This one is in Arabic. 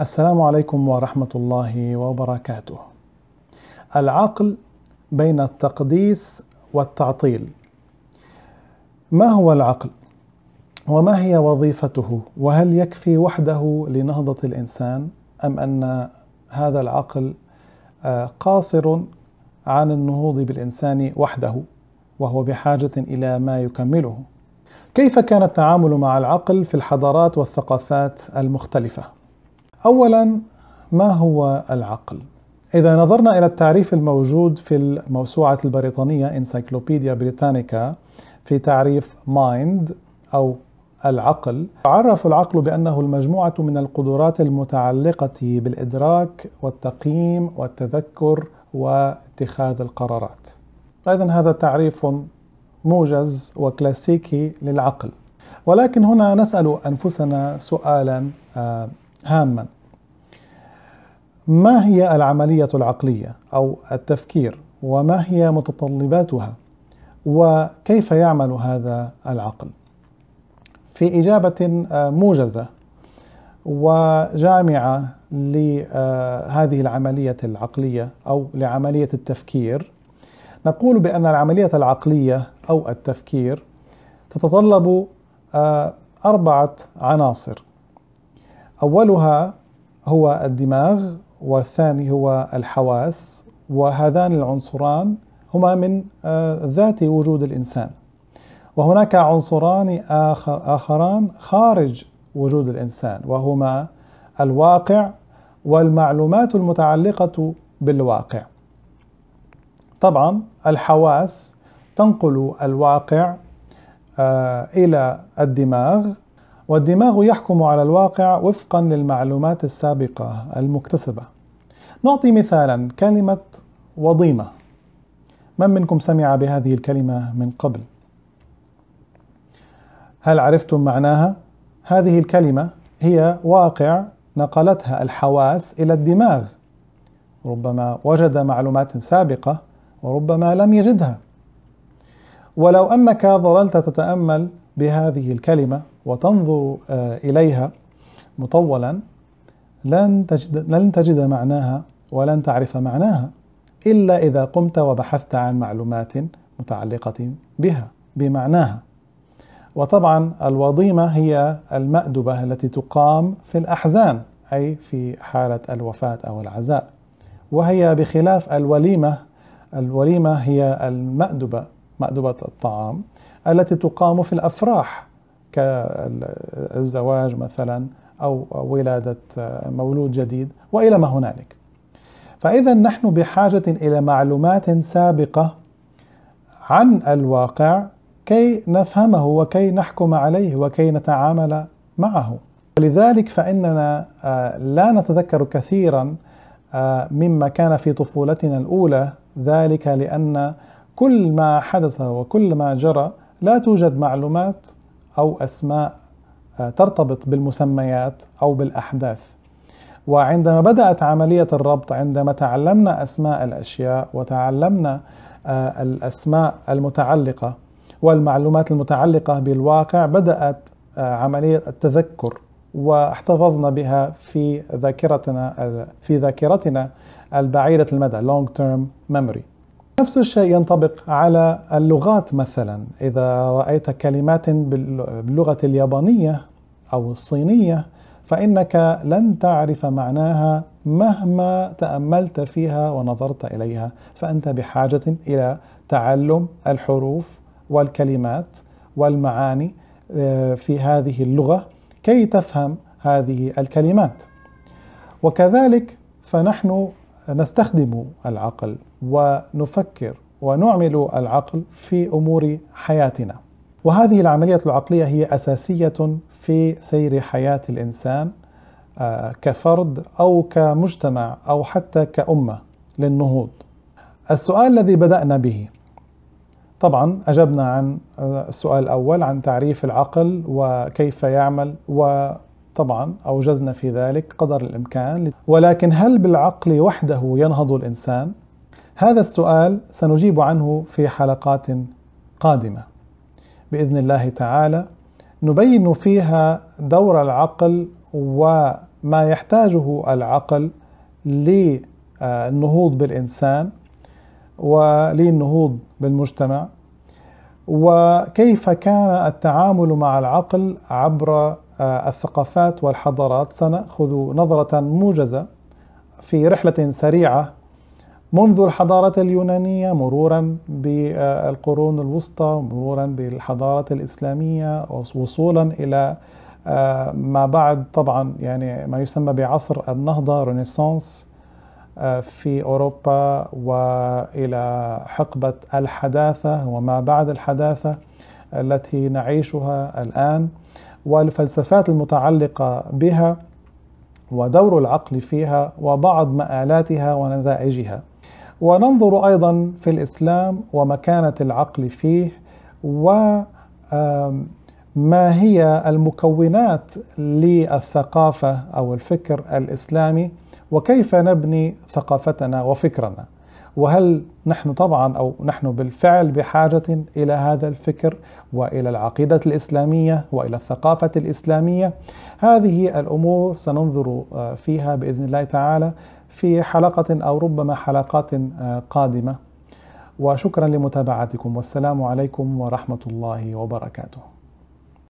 السلام عليكم ورحمة الله وبركاته. العقل بين التقديس والتعطيل. ما هو العقل؟ وما هي وظيفته؟ وهل يكفي وحده لنهضة الإنسان؟ أم أن هذا العقل آه، قاصر عن النهوض بالإنسان وحده وهو بحاجة إلى ما يكمله؟ كيف كان التعامل مع العقل في الحضارات والثقافات المختلفة؟ اولا ما هو العقل اذا نظرنا الى التعريف الموجود في الموسوعه البريطانيه انسايكلوبيديا بريتانيكا في تعريف مايند او العقل عرف العقل بأنه المجموعة من القدرات المتعلقة بالإدراك والتقييم والتذكر واتخاذ القرارات أيضا هذا تعريف موجز وكلاسيكي للعقل ولكن هنا نسأل أنفسنا سؤالا آه، هاما ما هي العملية العقلية أو التفكير وما هي متطلباتها وكيف يعمل هذا العقل في إجابة آه، موجزة وجامعة لهذه العملية العقلية أو لعملية التفكير نقول بأن العملية العقلية أو التفكير تتطلب آه، أربعة عناصر أولها هو الدماغ والثاني هو الحواس وهذان العنصران هما من آه، ذات وجود الإنسان وهناك عنصران آخر آخران خارج وجود الإنسان وهما الواقع والمعلومات المتعلقة بالواقع طبعا الحواس تنقل الواقع آه، إلى الدماغ والدماغ يحكم على الواقع وفقا للمعلومات السابقة المكتسبة نعطي مثالا كلمة وضيمة من منكم سمع بهذه الكلمة من قبل؟ هل عرفتم معناها؟ هذه الكلمة هي واقع نقلتها الحواس إلى الدماغ ربما وجد معلومات سابقة وربما لم يجدها ولو أنك ظللت تتأمل بهذه الكلمة وتنظر آه، إليها مطولا لن تجد, لن تجد معناها ولن تعرف معناها إلا إذا قمت وبحثت عن معلومات متعلقة بها بمعناها وطبعا الوضيمة هي المأدبة التي تقام في الأحزان أي في حالة الوفاة أو العزاء وهي بخلاف الوليمة الوليمة هي المأدبة مأدبة الطعام التي تقام في الأفراح كالزواج مثلا أو ولادة مولود جديد وإلى ما هنالك فإذا نحن بحاجة إلى معلومات سابقة عن الواقع كي نفهمه وكي نحكم عليه وكي نتعامل معه ولذلك فإننا آه، لا نتذكر كثيرا آه، مما كان في طفولتنا الأولى ذلك لأن كل ما حدث وكل ما جرى لا توجد معلومات أو أسماء آه، ترتبط بالمسميات أو بالأحداث وعندما بدأت عملية الربط عندما تعلمنا أسماء الأشياء وتعلمنا آه، الأسماء المتعلقة والمعلومات المتعلقة بالواقع بدأت آه، عملية التذكر واحتفظنا بها في ذاكرتنا في ذاكرتنا البعيدة المدى long term memory نفس الشيء ينطبق على اللغات مثلا إذا رأيت كلمات باللغة اليابانية أو الصينية فإنك لن تعرف معناها مهما تأملت فيها ونظرت إليها فأنت بحاجة إلى تعلم الحروف والكلمات والمعاني آه، في هذه اللغة كي تفهم هذه الكلمات وكذلك فنحن نستخدم العقل ونفكر ونعمل العقل في امور حياتنا. وهذه العمليه العقليه هي اساسيه في سير حياه الانسان آه، كفرد او كمجتمع او حتى كامه للنهوض. السؤال الذي بدانا به طبعا اجبنا عن آه، السؤال الاول عن تعريف العقل وكيف يعمل وطبعا اوجزنا في ذلك قدر الامكان ولكن هل بالعقل وحده ينهض الانسان؟ هذا السؤال سنجيب عنه في حلقات قادمة بإذن الله تعالى نبين فيها دور العقل وما يحتاجه العقل للنهوض بالإنسان وللنهوض بالمجتمع وكيف كان التعامل مع العقل عبر آه، الثقافات والحضارات سنأخذ نظرة موجزة في رحلة سريعة منذ الحضارة اليونانية مرورا بالقرون الوسطى مرورا بالحضارة الإسلامية وصولا إلى آه، ما بعد طبعا يعني ما يسمى بعصر النهضة رينيسانس آه، في أوروبا وإلى حقبة الحداثة وما بعد الحداثة التي نعيشها الآن والفلسفات المتعلقة بها ودور العقل فيها وبعض مآلاتها ونتائجها وننظر أيضا في الإسلام ومكانة العقل فيه وما هي المكونات للثقافة أو الفكر الإسلامي وكيف نبني ثقافتنا وفكرنا وهل نحن طبعا او نحن بالفعل بحاجه الى هذا الفكر والى العقيده الاسلاميه والى الثقافه الاسلاميه هذه الامور سننظر آه، فيها باذن الله تعالى في حلقة أو ربما حلقات آه، قادمة وشكرا لمتابعتكم والسلام عليكم ورحمة الله وبركاته